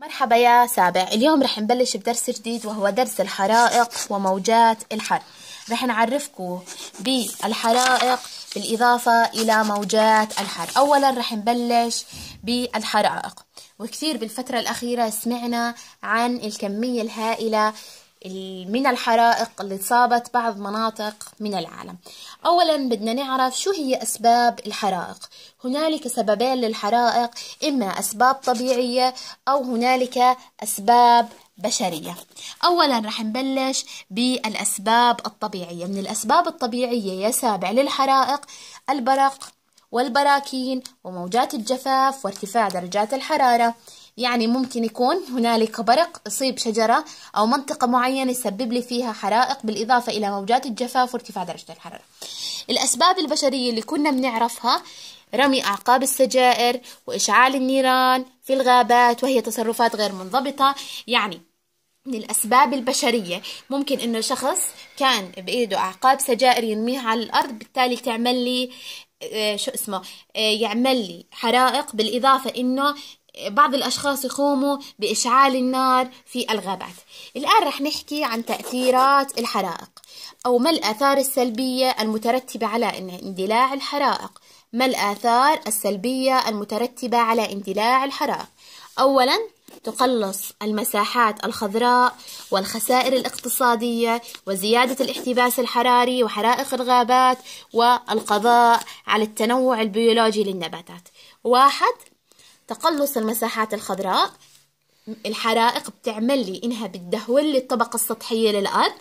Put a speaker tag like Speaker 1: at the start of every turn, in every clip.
Speaker 1: مرحبا يا سابع اليوم رح نبلش بدرس جديد وهو درس الحرائق وموجات الحر رح نعرفكم بالحرائق بالإضافة إلى موجات الحر أولا رح نبلش بالحرائق وكثير بالفترة الأخيرة سمعنا عن الكمية الهائلة من الحرائق اللي صابت بعض مناطق من العالم اولا بدنا نعرف شو هي اسباب الحرائق هنالك سببين للحرائق اما اسباب طبيعيه او هنالك اسباب بشرية أولا رح نبلش بالأسباب الطبيعية من الأسباب الطبيعية يا سابع للحرائق البرق والبراكين وموجات الجفاف وارتفاع درجات الحرارة يعني ممكن يكون هنالك برق يصيب شجرة أو منطقة معينة يسبب لي فيها حرائق بالإضافة إلى موجات الجفاف وارتفاع درجة الحرارة الأسباب البشرية اللي كنا بنعرفها رمي أعقاب السجائر وإشعال النيران في الغابات وهي تصرفات غير منضبطة يعني من الأسباب البشرية ممكن إنه شخص كان بإيده أعقاب سجائر يرميها على الأرض بالتالي تعمل لي آه، شو اسمه آه، يعمل لي حرائق بالإضافة إنه بعض الأشخاص يقوموا بإشعال النار في الغابات الآن رح نحكي عن تأثيرات الحرائق أو ما الآثار السلبية المترتبة على اندلاع الحرائق ما الآثار السلبية المترتبة على اندلاع الحرائق أولا تقلص المساحات الخضراء والخسائر الاقتصادية وزيادة الاحتباس الحراري وحرائق الغابات والقضاء على التنوع البيولوجي للنباتات واحد تقلص المساحات الخضراء الحرائق بتعمل لي انها بتدهول لي الطبقة السطحية للأرض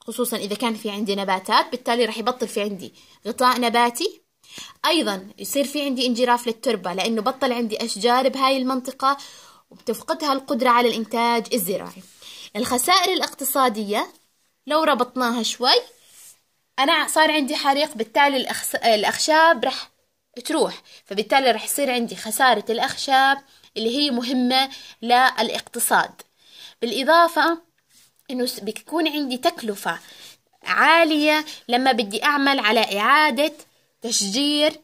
Speaker 1: خصوصا إذا كان في عندي نباتات بالتالي راح يبطل في عندي غطاء نباتي أيضا يصير في عندي انجراف للتربة لأنه بطل عندي أشجار بهاي المنطقة وبتفقدها القدرة على الإنتاج الزراعي الخسائر الاقتصادية لو ربطناها شوي أنا صار عندي حريق بالتالي الأخشاب رح تروح فبالتالي رح يصير عندي خسارة الأخشاب اللي هي مهمة للاقتصاد بالإضافة أنه بيكون عندي تكلفة عالية لما بدي أعمل على إعادة تشجير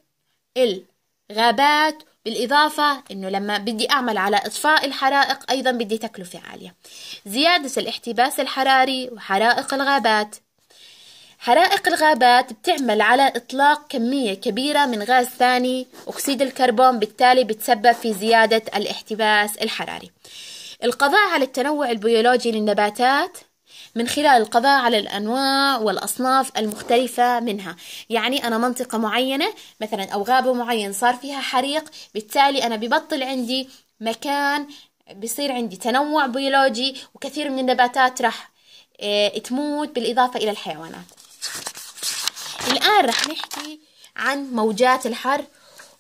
Speaker 1: الغابات بالإضافة أنه لما بدي أعمل على إطفاء الحرائق أيضا بدي تكلفة عالية زيادة الاحتباس الحراري وحرائق الغابات حرائق الغابات بتعمل على إطلاق كمية كبيرة من غاز ثاني أكسيد الكربون بالتالي بتسبب في زيادة الاحتباس الحراري القضاء على التنوع البيولوجي للنباتات من خلال القضاء على الأنواع والأصناف المختلفة منها يعني أنا منطقة معينة مثلا أو غابة معينة صار فيها حريق بالتالي أنا ببطل عندي مكان بصير عندي تنوع بيولوجي وكثير من النباتات راح آه، تموت بالإضافة إلى الحيوانات الآن رح نحكي عن موجات الحر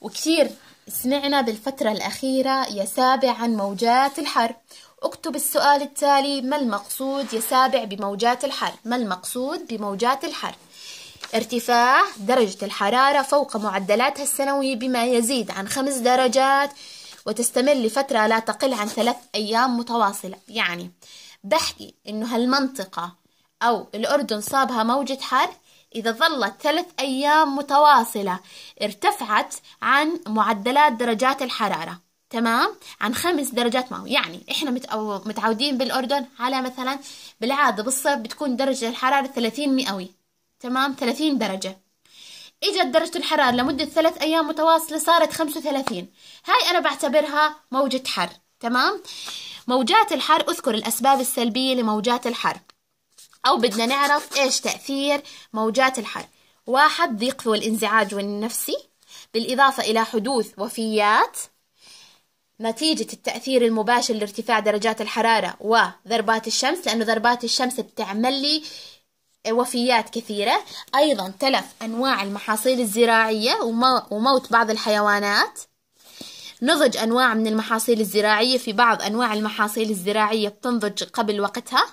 Speaker 1: وكثير سمعنا بالفترة الأخيرة يا سابع عن موجات الحر اكتب السؤال التالي ما المقصود يا سابع بموجات الحر ما المقصود بموجات الحر ارتفاع درجة الحرارة فوق معدلاتها السنوية بما يزيد عن خمس درجات وتستمر لفترة لا تقل عن ثلاث أيام متواصلة يعني بحكي إنه هالمنطقة أو الأردن صابها موجة حر إذا ظلت ثلاث أيام متواصلة ارتفعت عن معدلات درجات الحرارة تمام عن خمس درجات مئوية يعني إحنا متعودين بالأردن على مثلا بالعادة بالصيف بتكون درجة الحرارة ثلاثين مئوي تمام ثلاثين درجة اجت درجة الحرارة لمدة ثلاث أيام متواصلة صارت خمسة وثلاثين هاي أنا بعتبرها موجة حر تمام موجات الحر أذكر الأسباب السلبية لموجات الحر أو بدنا نعرف إيش تأثير موجات الحر واحد في الانزعاج والنفسي بالإضافة إلى حدوث وفيات نتيجة التأثير المباشر لارتفاع درجات الحرارة وضربات الشمس لأنه ضربات الشمس بتعمل لي وفيات كثيرة أيضا تلف أنواع المحاصيل الزراعية وموت بعض الحيوانات نضج أنواع من المحاصيل الزراعية في بعض أنواع المحاصيل الزراعية بتنضج قبل وقتها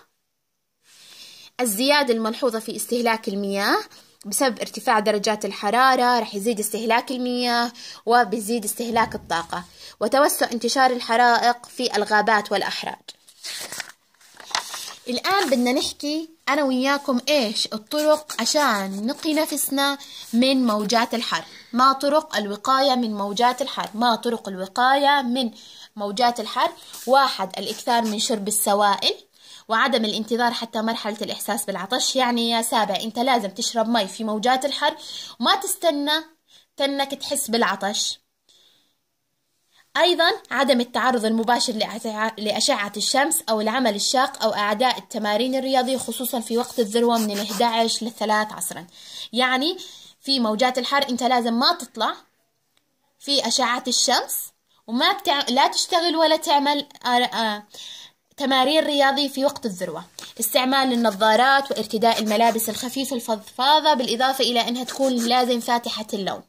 Speaker 1: الزيادة الملحوظة في استهلاك المياه بسبب ارتفاع درجات الحرارة رح يزيد استهلاك المياه وبيزيد استهلاك الطاقة وتوسع انتشار الحرائق في الغابات والأحراج الآن بدنا نحكي أنا وياكم إيش الطرق عشان نقي نفسنا من موجات الحر ما طرق الوقاية من موجات الحر ما طرق الوقاية من موجات الحر واحد الإكثار من شرب السوائل وعدم الانتظار حتى مرحلة الإحساس بالعطش يعني يا سابع أنت لازم تشرب مي في موجات الحر وما تستنى تنك تحس بالعطش أيضا عدم التعرض المباشر لأشعة الشمس أو العمل الشاق أو أعداء التمارين الرياضية خصوصا في وقت الذروة من 11 للثلاث عصرا يعني في موجات الحر أنت لازم ما تطلع في أشعة الشمس وما بتع... لا تشتغل ولا تعمل آه، آه، تمارين رياضي في وقت الذروة استعمال النظارات وارتداء الملابس الخفيفة الفضفاضة بالإضافة إلى أنها تكون لازم فاتحة اللون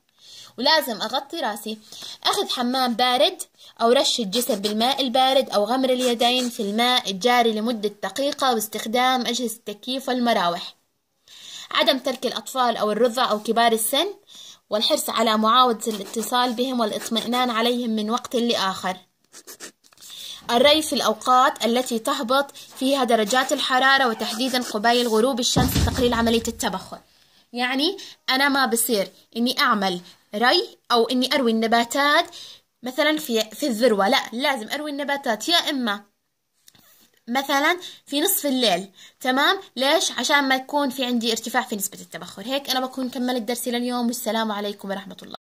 Speaker 1: ولازم أغطي راسي أخذ حمام بارد أو رش الجسم بالماء البارد أو غمر اليدين في الماء الجاري لمدة دقيقة واستخدام أجهزة التكييف والمراوح عدم ترك الأطفال أو الرضع أو كبار السن والحرص على معاودة الاتصال بهم والاطمئنان عليهم من وقت لآخر الري في الأوقات التي تهبط فيها درجات الحرارة وتحديدا قبيل غروب الشمس لتقليل عملية التبخر يعني أنا ما بصير إني أعمل ري أو إني أروي النباتات مثلا في في الذروة لا لازم أروي النباتات يا إما مثلا في نصف الليل تمام ليش عشان ما يكون في عندي ارتفاع في نسبة التبخر هيك أنا بكون كملت درسي لليوم والسلام عليكم ورحمة الله